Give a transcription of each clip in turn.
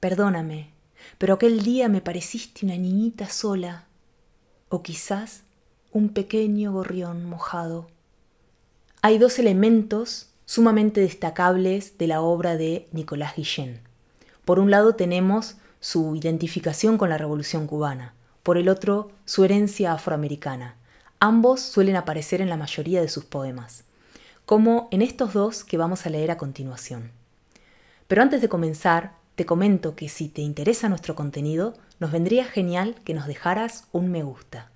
Perdóname, pero aquel día me pareciste una niñita sola, o quizás un pequeño gorrión mojado. Hay dos elementos sumamente destacables de la obra de Nicolás Guillén. Por un lado tenemos su identificación con la Revolución cubana, por el otro su herencia afroamericana. Ambos suelen aparecer en la mayoría de sus poemas, como en estos dos que vamos a leer a continuación. Pero antes de comenzar, te comento que si te interesa nuestro contenido, nos vendría genial que nos dejaras un me gusta.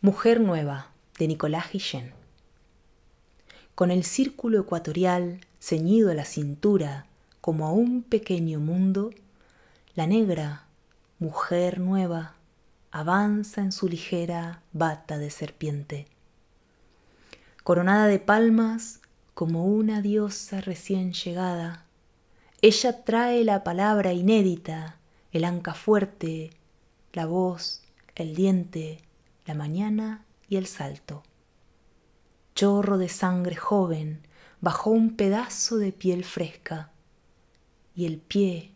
Mujer Nueva, de Nicolás Guillén. Con el círculo ecuatorial ceñido a la cintura, como a un pequeño mundo, la negra, mujer nueva, avanza en su ligera bata de serpiente. Coronada de palmas, como una diosa recién llegada. Ella trae la palabra inédita, el anca fuerte, la voz, el diente, la mañana y el salto. Chorro de sangre joven bajo un pedazo de piel fresca. Y el pie,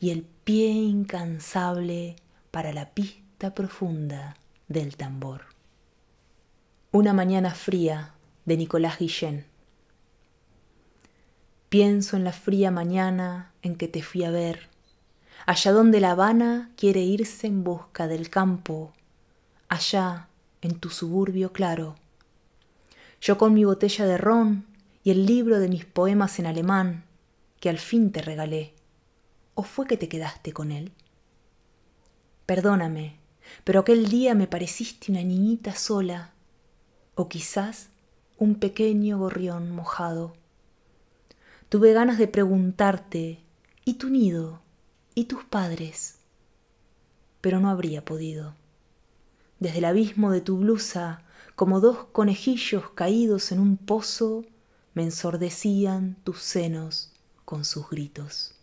y el pie incansable para la pista profunda del tambor. Una mañana fría de Nicolás Guillén. Pienso en la fría mañana en que te fui a ver, allá donde La Habana quiere irse en busca del campo, allá en tu suburbio claro. Yo con mi botella de ron y el libro de mis poemas en alemán, que al fin te regalé. ¿O fue que te quedaste con él? Perdóname, pero aquel día me pareciste una niñita sola, o quizás un pequeño gorrión mojado. Tuve ganas de preguntarte, ¿y tu nido? ¿Y tus padres? Pero no habría podido. Desde el abismo de tu blusa, como dos conejillos caídos en un pozo, me ensordecían tus senos con sus gritos.